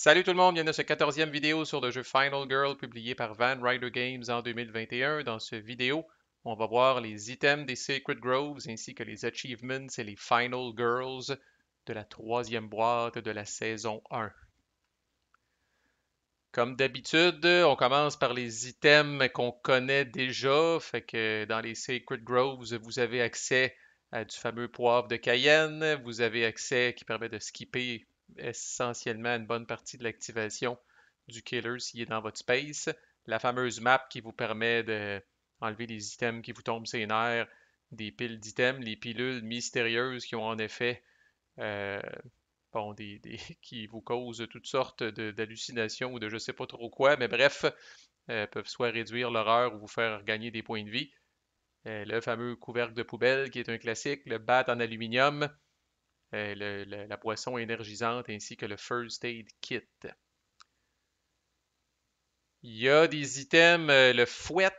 Salut tout le monde, bienvenue à ce 14e vidéo sur le jeu Final Girl publié par Van Ryder Games en 2021. Dans ce vidéo, on va voir les items des Sacred Groves ainsi que les achievements et les Final Girls de la troisième boîte de la saison 1. Comme d'habitude, on commence par les items qu'on connaît déjà. Fait que dans les Sacred Groves, vous avez accès à du fameux poivre de Cayenne, vous avez accès qui permet de skipper essentiellement une bonne partie de l'activation du killer s'il est dans votre space. La fameuse map qui vous permet d'enlever les items qui vous tombent ses nerfs, des piles d'items, les pilules mystérieuses qui ont en effet euh, bon, qui vous causent toutes sortes d'hallucinations ou de je sais pas trop quoi, mais bref, euh, peuvent soit réduire l'horreur ou vous faire gagner des points de vie. Euh, le fameux couvercle de poubelle qui est un classique, le bat en aluminium, euh, la boisson énergisante ainsi que le First Aid Kit. Il y a des items, euh, le fouet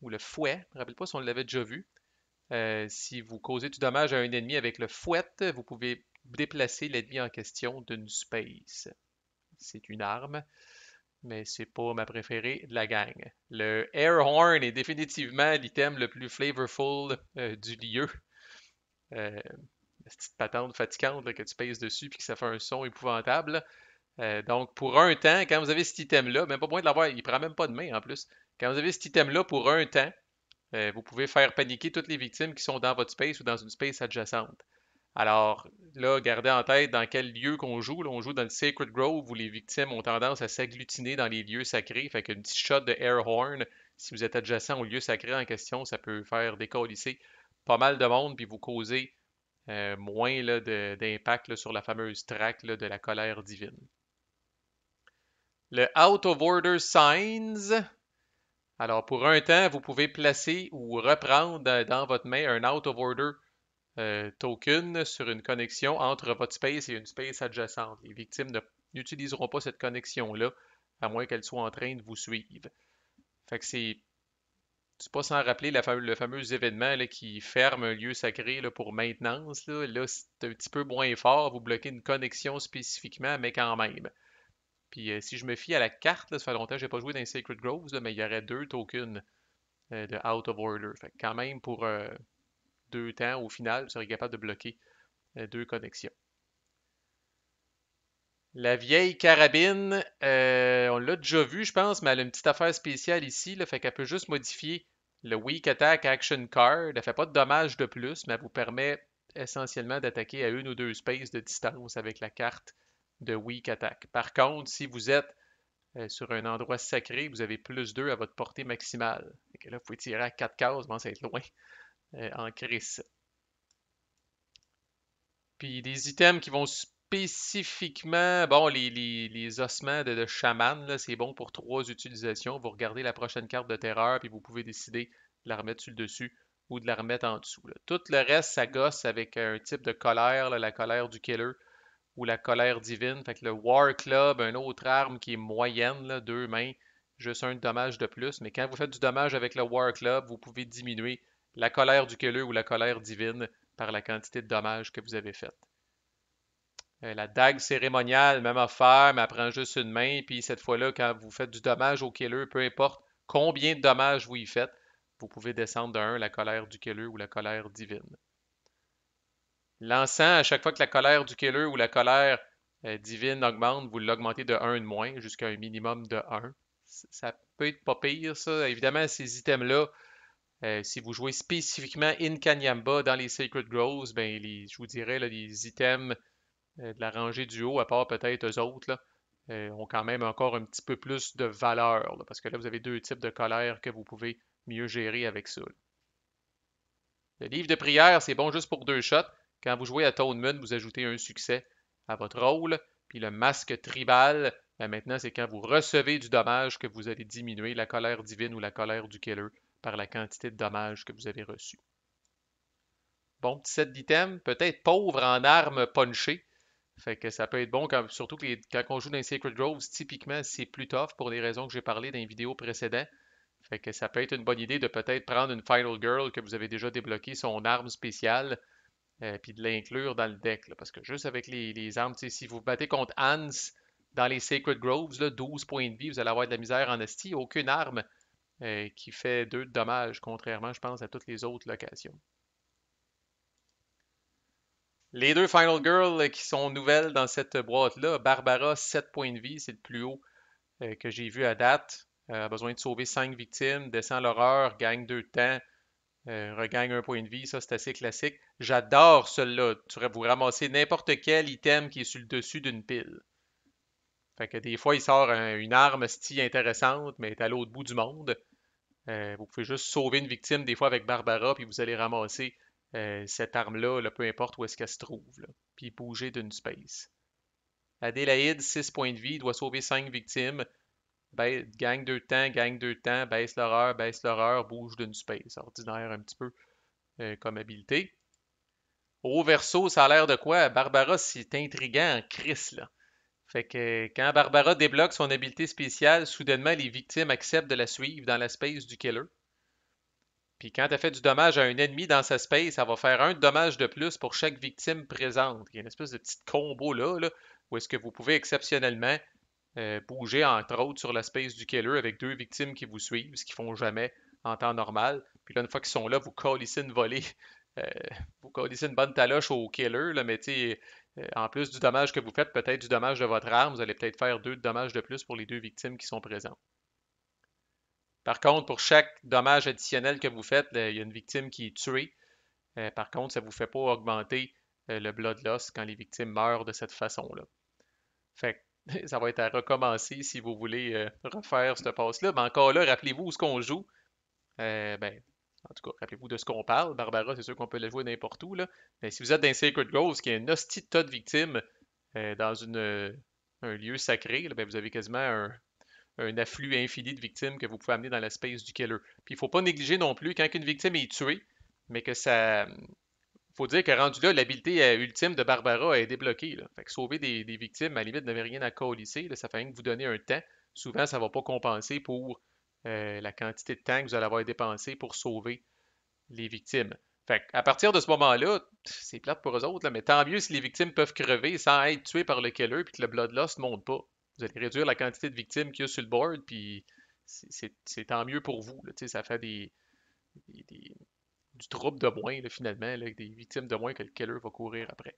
ou le fouet, je ne me rappelle pas si on l'avait déjà vu. Euh, si vous causez du dommage à un ennemi avec le fouet, vous pouvez déplacer l'ennemi en question d'une space. C'est une arme, mais c'est pas ma préférée de la gang. Le Air Horn est définitivement l'item le plus flavorful du lieu petite patente fatigante que tu pèses dessus puis que ça fait un son épouvantable. Euh, donc, pour un temps, quand vous avez cet item-là, même ben, pas moins de l'avoir, il prend même pas de main en plus. Quand vous avez cet item-là pour un temps, euh, vous pouvez faire paniquer toutes les victimes qui sont dans votre space ou dans une space adjacente. Alors là, gardez en tête dans quel lieu qu'on joue. Là, on joue dans le Sacred Grove où les victimes ont tendance à s'agglutiner dans les lieux sacrés. Fait qu'un petite shot de air horn, si vous êtes adjacent au lieu sacré en question, ça peut faire décolisser pas mal de monde puis vous causer euh, moins d'impact sur la fameuse traque de la colère divine. Le Out of Order Signs. Alors, pour un temps, vous pouvez placer ou reprendre euh, dans votre main un Out of Order euh, token sur une connexion entre votre space et une space adjacente. Les victimes n'utiliseront pas cette connexion-là, à moins qu'elle soit en train de vous suivre. Fait que c'est c'est pas sans rappeler le fameux événement qui ferme un lieu sacré pour maintenance. Là, c'est un petit peu moins fort, vous bloquez une connexion spécifiquement, mais quand même. Puis euh, si je me fie à la carte, ça fait longtemps que je n'ai pas joué dans Sacred Groves, mais il y aurait deux tokens euh, de Out of Order. quand même, pour euh, deux temps, au final, vous serez capable de bloquer deux connexions. La vieille carabine, on l'a déjà vue, je pense, mais elle a une petite affaire spéciale ici. Là, fait qu'elle peut juste modifier le Weak Attack Action Card, ne fait pas de dommages de plus, mais elle vous permet essentiellement d'attaquer à une ou deux spaces de distance avec la carte de Weak Attack. Par contre, si vous êtes euh, sur un endroit sacré, vous avez plus 2 à votre portée maximale. là, vous pouvez tirer à 4 cases, mais ça va être loin euh, en Puis des items qui vont spécifiquement, bon, les, ossements de, chaman, c'est bon pour trois utilisations. Vous regardez la prochaine carte de terreur, puis vous pouvez décider de la remettre sur le dessus ou de la remettre en dessous. Tout le reste, ça gosse avec un type de colère, la colère du killer ou la colère divine. Fait le War Club, une autre arme qui est moyenne, deux mains, juste un dommage de plus. Mais quand vous faites du dommage avec le War Club, vous pouvez diminuer la colère du killer ou la colère divine par la quantité de dommages que vous avez faites. Euh, la dague cérémoniale, même affaire, mais elle prend juste une main. Puis cette fois-là, quand vous faites du dommage au killer, peu importe combien de dommages vous y faites, vous pouvez descendre de 1 la colère du killer ou la colère divine. L'encens, à chaque fois que la colère du killer ou la colère euh, divine augmente, vous l'augmentez de 1 de moins jusqu'à un minimum de 1. Ça peut être pas pire, ça. Évidemment, ces items-là, euh, si vous jouez spécifiquement in Kanyamba dans les Sacred Groves, ben je vous dirais, les items euh, de la rangée du haut, à part peut-être eux autres, euh, ont quand même encore un petit peu plus de valeur, parce que là, vous avez deux types de colère que vous pouvez mieux gérer avec ça. Le livre de prière, c'est bon juste pour deux shots. Quand vous jouez à Moon, vous ajoutez un succès à votre rôle. Puis le masque tribal, ben maintenant, c'est quand vous recevez du dommage que vous allez diminuer la colère divine ou la colère du killer par la quantité de dommages que vous avez reçus. Bon petit set d'items, peut-être pauvre en armes punchées, fait que ça peut être bon, quand, surtout quand on joue dans les Sacred Groves, typiquement, c'est plus tough pour les raisons que j'ai parlé dans les vidéos précédentes. Fait que ça peut être une bonne idée de peut-être prendre une Final Girl que vous avez déjà débloqué son arme spéciale, et euh, puis de l'inclure dans le deck. parce que juste avec les, les armes, si vous battez contre Hans dans les Sacred Groves, là, 12 points de vie, vous allez avoir de la misère en esti. Aucune arme euh, qui fait 2 de dommages, contrairement, je pense, à toutes les autres locations. Les deux Final Girls euh, qui sont nouvelles dans cette boîte-là, Barbara, 7 points de vie, c'est le plus haut euh, que j'ai vu à date. Euh, a besoin de sauver 5 victimes, descend l'horreur, gagne 2 temps, regagne 1 point de vie, ça c'est assez classique. J'adore celle-là. Tu vous ramasser n'importe quel item qui est sur le dessus d'une pile. Fait que des fois, il sort une arme style intéressante, mais est à l'autre bout du monde. vous pouvez juste sauver une victime des fois avec Barbara, puis vous allez ramasser euh, cette arme-là, peu importe où est-ce qu'elle se trouve, puis bouger d'une space. Adélaïde, 6 points de vie, doit sauver 5 victimes. gagne 2 temps, gagne 2 temps, baisse l'horreur, baisse l'horreur, bouge d'une space. Ordinaire un petit peu euh, comme habileté. Au verso, ça a l'air de quoi? Barbara, c'est intriguant en Chris, là. Fait que quand Barbara débloque son habileté spéciale, soudainement les victimes acceptent de la suivre dans la space du killer. Puis quand tu fait du dommage à un ennemi dans sa space, ça va faire un dommage de plus pour chaque victime présente. Il y a une espèce de petit combo là, où est-ce que vous pouvez exceptionnellement euh, bouger, entre autres, sur la space du killer avec deux victimes qui vous suivent, ce qu'ils font jamais en temps normal. Puis là, une fois qu'ils sont là, vous colissez une volée. Euh, vous colissez une bonne taloche au killer, mais tu euh, en plus du dommage que vous faites, peut-être du dommage de votre arme, vous allez peut-être faire deux dommages de plus pour les deux victimes qui sont présentes. Par contre, pour chaque dommage additionnel que vous faites, il y a une victime qui est tuée. Euh, par contre, ça ne vous fait pas augmenter euh, le blood loss quand les victimes meurent de cette façon-là. Fait ça va être à recommencer si vous voulez euh, refaire ce passe-là. Mais encore là, rappelez-vous où ce qu'on joue. ben, en tout cas, rappelez-vous de ce qu'on parle. Barbara, c'est sûr qu'on peut le jouer n'importe où. Là. Mais si vous êtes dans Sacred Grove, qui est un hostie de de victimes dans un lieu sacré, ben, vous avez quasiment un, un afflux infini de victimes que vous pouvez amener dans l'espace du killer. Puis il ne faut pas négliger non plus quand une victime est tuée, mais que ça. faut dire que rendu là, l'habileté euh, ultime de Barbara est débloquée. Fait que sauver des, victimes, à la limite, n'avait rien à colisser. Ça fait rien que vous donner un temps. Souvent, ça ne va pas compenser pour euh, la quantité de temps que vous allez avoir dépensé pour sauver les victimes. Fait à partir de ce moment-là, c'est plate pour eux autres, mais tant mieux si les victimes peuvent crever sans être tuées par le killer et que le bloodlust ne monte pas. Vous allez réduire la quantité de victimes qu'il y a sur le board, puis c'est tant mieux pour vous. ça fait des, du trouble de moins, finalement, des victimes de moins que le killer va courir après.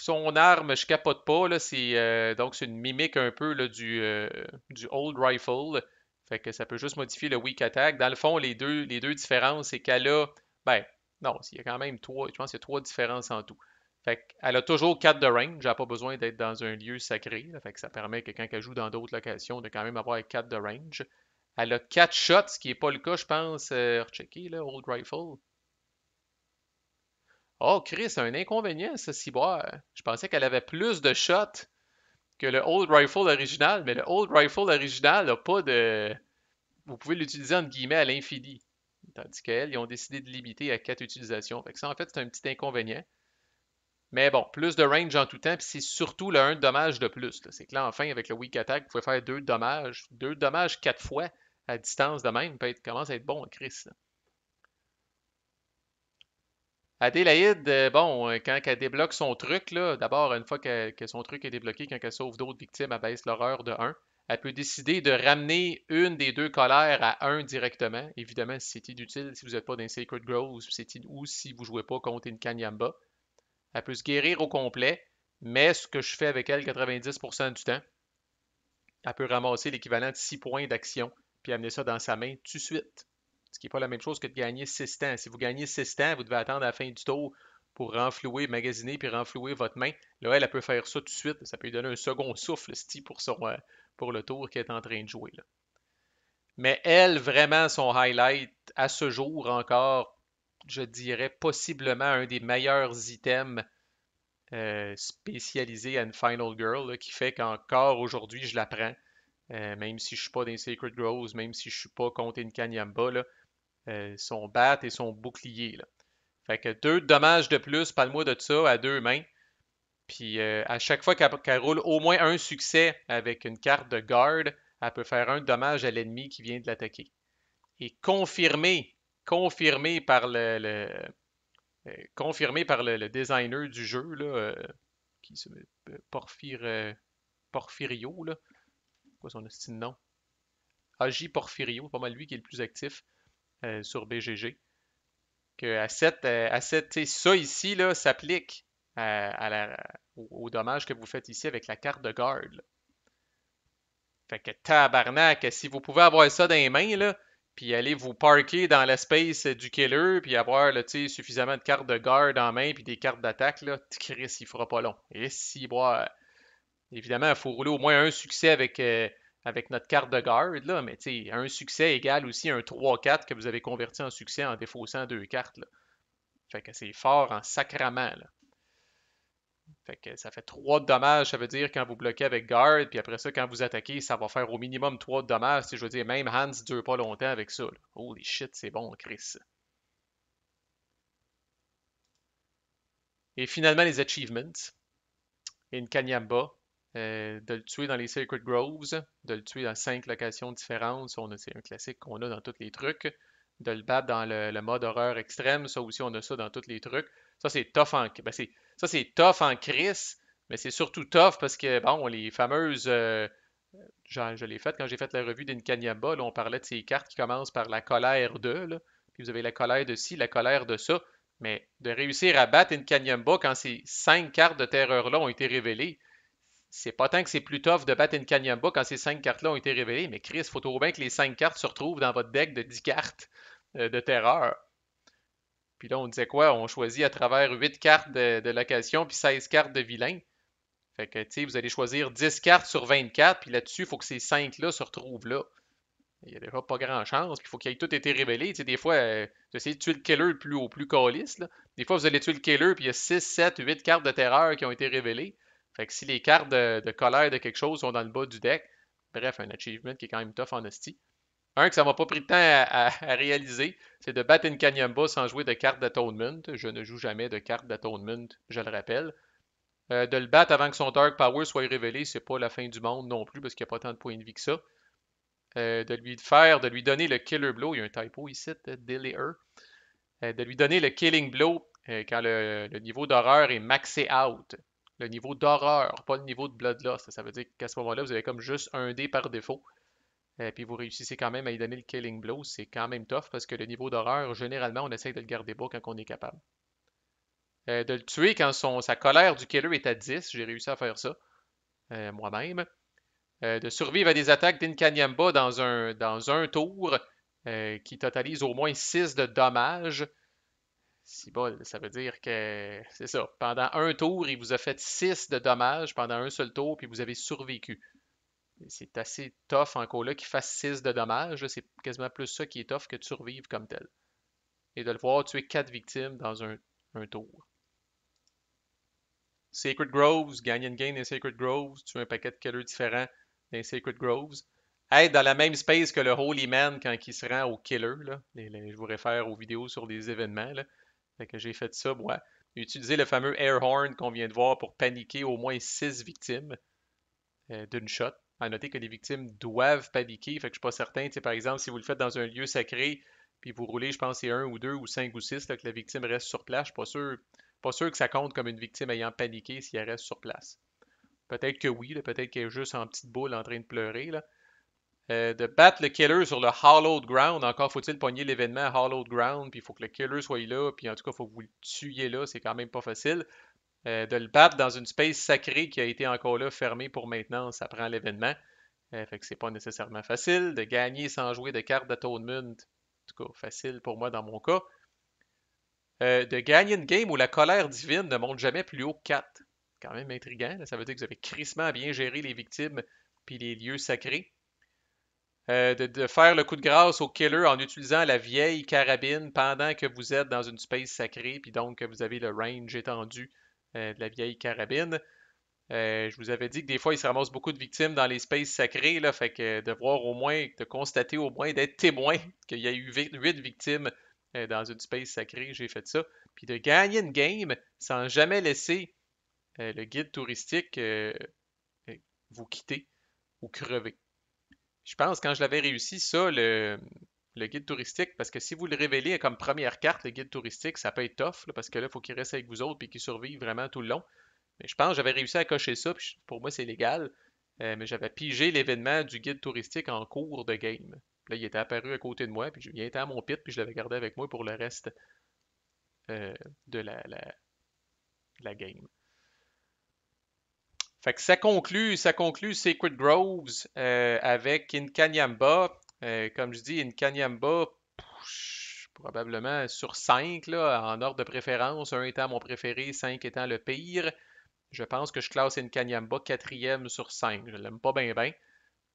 Son arme, je capote pas, c'est euh, donc une mimique un peu du, euh, du old rifle. Fait que ça peut juste modifier le weak attack. Dans le fond, les deux, les deux différences, c'est qu'elle a. Ben, non, il y a quand même trois. Je pense qu'il y a trois différences en tout elle a toujours 4 de range. Elle n'a pas besoin d'être dans un lieu sacré. ça permet que quand elle joue dans d'autres locations, de quand même avoir 4 de range. Elle a 4 shots, ce qui n'est pas le cas, je pense. Euh, le là, Old Rifle. Oh, Chris, un inconvénient, ce ciboire. Je pensais qu'elle avait plus de shots que le Old Rifle original, mais le Old Rifle original n'a pas de. Vous pouvez l'utiliser entre guillemets à l'infini. Tandis qu'elle, ils ont décidé de limiter à 4 utilisations. Fait ça, en fait, c'est un petit inconvénient. Mais bon, plus de range en tout temps, puis c'est surtout le 1 dommage de plus. C'est que là, enfin, avec le weak attack, vous pouvez faire 2 dommages, 2 dommages 4 fois à distance de même, peut être, commence à être bon, Chris. Adélaïde, euh, bon, euh, quand elle débloque son truc, d'abord, une fois que son truc est débloqué, quand elle sauve d'autres victimes, elle baisse l'horreur de 1. Elle peut décider de ramener une des deux colères à 1 directement. Évidemment, si c'est inutile, si vous n'êtes pas dans Sacred Grove, ou si vous ne jouez pas contre une Kanyamba. Elle peut se guérir au complet, mais ce que je fais avec elle 90% du temps, elle peut ramasser l'équivalent de 6 points d'action puis amener ça dans sa main tout de suite. Ce qui n'est pas la même chose que de gagner 6 temps. Si vous gagnez 6 temps, vous devez attendre la fin du tour pour renflouer, magasiner, puis renflouer votre main. Là, elle, peut faire ça tout de suite. Ça peut lui donner un second souffle, si pour, euh, pour le tour qu'elle est en train de jouer. Mais elle, vraiment, son highlight à ce jour encore, je dirais, possiblement un des meilleurs items euh, spécialisés à une Final Girl, qui fait qu'encore aujourd'hui, je la prends. Euh, même si je suis pas dans Sacred Groves, même si je suis pas contre une Kanyamba, euh, son bat et son bouclier. Fait que deux dommages de plus, le mois de ça, à deux mains. Puis à chaque fois qu'elle roule au moins un succès avec une carte de garde, elle peut faire un dommage à l'ennemi qui vient de l'attaquer. Et confirmer confirmé par le, euh, confirmé par le, designer du jeu, là, euh, qui se euh, Porphyr, Porphyrio. Là. Quoi son nom? Agi Porfirio. pas mal lui qui est le plus actif sur BGG. Que à cette à cette ça ici là, s'applique au, dommage que vous faites ici avec la carte de garde. Fait que tabarnak, si vous pouvez avoir ça dans les mains, là, puis aller vous parquer dans l'espace du killer, puis avoir là, suffisamment de cartes de garde en main, puis des cartes d'attaque, là, Chris, il fera pas long. Et si, euh, évidemment, il faut rouler au moins un succès avec, euh, avec notre carte de garde, là, mais un succès égale aussi un 3-4 que vous avez converti en succès en défaussant deux cartes. Fait que c'est fort en sacrament. Là ça fait 3 de dommages, ça veut dire quand vous bloquez avec guard, puis après ça, quand vous attaquez, ça va faire au minimum 3 de dommages. Je veux dire, même Hans ne dure pas longtemps avec ça. Oh Holy shit, c'est bon, Chris. Et finalement, les achievements. Une Kanyamba, euh, de le tuer dans les Sacred Groves, de le tuer dans 5 locations différentes, c'est un classique qu'on a dans tous les trucs, de le battre dans le mode horreur extrême, ça aussi on a ça dans tous les trucs. Ben, ça, c'est tough en. Chris, c'est mais c'est surtout tough parce que, bon, les fameuses. Euh, je, l'ai fait quand j'ai fait la revue d'Inkanyamba, là, on parlait de ces cartes qui commencent par la colère de, là, puis vous avez la colère de ci, la colère de ça, mais de réussir à battre Inkanyamba quand ces cinq cartes de terreur-là ont été révélées, c'est pas tant que c'est plus tough de battre Inkanyamba quand ces cinq cartes-là ont été révélées, mais Chris, faut trop bien que les cinq cartes se retrouvent dans votre deck de 10 cartes euh, de terreur. Puis là, on disait quoi? On choisit à travers 8 cartes de, location puis 16 cartes de vilain. Fait que, tu sais, vous allez choisir 10 cartes sur 24, puis là-dessus, il faut que ces 5-là se retrouvent là. Il n'y a déjà pas grand chance, puis il faut qu'il ait tout été révélé. Tu sais, des fois, tu euh, vous essayez de tuer le killer le plus au plus calice, Des fois, vous allez tuer le killer, puis il y a 6, 7, 8 cartes de terreur qui ont été révélées. Fait que si les cartes de, de colère de quelque chose sont dans le bas du deck, bref, un achievement qui est quand même tough en hostie. Un que ça m'a pas pris de temps à, réaliser, c'est de battre une Kanyamba sans jouer de carte d'atonement. Je ne joue jamais de carte d'atonement, je le rappelle. Euh, de le battre avant que son Dark Power soit révélé, c'est pas la fin du monde non plus parce qu'il n'y a pas tant de points de vie que ça. Euh, de lui faire, de lui donner le Killer Blow, il y a un typo ici, de euh, Delayer. de lui donner le Killing Blow quand le, le niveau d'horreur est maxé out. Le niveau d'horreur, pas le niveau de Bloodlust. Ça veut dire qu'à ce moment-là, vous avez comme juste un dé par défaut. Et euh, puis vous réussissez quand même à y donner le killing blow, c'est quand même tough parce que le niveau d'horreur, généralement, on essaye de le garder bas quand on est capable. Euh, de le tuer quand sa colère du killer est à 10, j'ai réussi à faire ça euh, moi-même. de survivre à des attaques d'Incanyamba dans un, dans un tour qui totalise au moins 6 de dommages. Si bol, ça veut dire que c'est ça. Pendant un tour, il vous a fait 6 de dommages pendant un seul tour, puis vous avez survécu c'est assez tough en cours-là qu'il fasse 6 de dommages. C'est quasiment plus ça qui est tough que de survivre comme tel. Et de le voir tuer 4 victimes dans un, tour. Sacred Groves, gagne une game dans Sacred Groves, tuer un paquet de killers différents dans Sacred Groves. Être dans la même space que le Holy Man quand il se rend au killer. je vous réfère aux vidéos sur des événements. que j'ai fait ça, moi. Utiliser le fameux air horn qu'on vient de voir pour paniquer au moins 6 victimes euh, d'une shot. À noter que les victimes doivent paniquer, fait que je suis pas certain. Par exemple, si vous le faites dans un lieu sacré, puis vous roulez, je pense, c'est un ou deux ou cinq ou six, que la victime reste sur place, je suis pas sûr, pas sûr que ça compte comme une victime ayant paniqué si elle reste sur place. Peut-être que oui, peut-être qu'elle est juste en petite boule en train de pleurer. Euh, de battre le killer sur le hollowed ground, encore faut-il pogner l'événement hollowed ground, puis il faut que le killer soit là, puis en tout cas, il faut que vous le tuiez là, c'est quand même pas facile. Euh, de le battre dans une space sacrée qui a été encore là fermée pour maintenance prend l'événement. Euh, fait que c'est pas nécessairement facile de gagner sans jouer de carte d'atonement. En tout cas, facile pour moi dans mon cas. Euh, de gagner une game où la colère divine ne monte jamais plus haut que 4. Quand même intriguant. ça veut dire que vous avez crissement bien géré les victimes puis les lieux sacrés. de, de, faire le coup de grâce au killer en utilisant la vieille carabine pendant que vous êtes dans une space sacrée, puis donc que vous avez le range étendu euh, de la vieille carabine. Euh, je vous avais dit que des fois, il se ramasse beaucoup de victimes dans les spaces sacrés, fait que de voir au moins, de constater au moins, d'être témoin qu'il y a eu huit victimes euh, dans une space sacrée, j'ai fait ça. Puis de gagner une game sans jamais laisser le guide touristique vous quitter ou crever. Je pense, quand je l'avais réussi, ça, le, le guide touristique, parce que si vous le révélez comme première carte, le guide touristique, ça peut être tough, parce que là, il faut qu'il reste avec vous autres et qu'il survive vraiment tout le long. Mais je pense que j'avais réussi à cocher ça, pour moi, c'est légal. Euh, mais j'avais pigé l'événement du guide touristique en cours de game. Là, il était apparu à côté de moi, puis il était à mon pit, puis je l'avais gardé avec moi pour le reste euh, de la, la, game. Fait que ça conclut, ça conclut Sacred Groves euh, avec Incanyamba. Euh, comme je dis, une Kanyamba, probablement sur 5, en ordre de préférence, un étant mon préféré, 5 étant le pire. Je pense que je classe une 4 quatrième sur 5. Je l'aime pas bien, bien.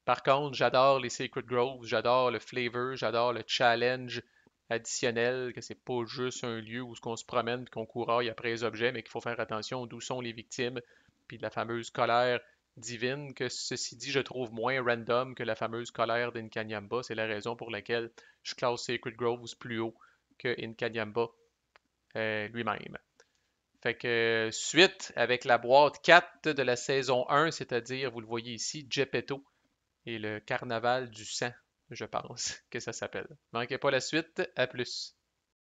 Par contre, j'adore les Sacred Groves, j'adore le flavor, j'adore le challenge additionnel, que c'est pas juste un lieu où on se promène qu'on couraille après les objets, mais qu'il faut faire attention d'où sont les victimes, puis de la fameuse colère divine que ceci dit, je trouve moins random que la fameuse colère d'Inkanyamba. C'est la raison pour laquelle je classe Sacred Groves plus haut que Inkanyamba euh, lui-même. Fait que suite avec la boîte 4 de la saison 1, c'est-à-dire, vous le voyez ici, Geppetto et le carnaval du sang, je pense que ça s'appelle. Manquez pas la suite, à plus.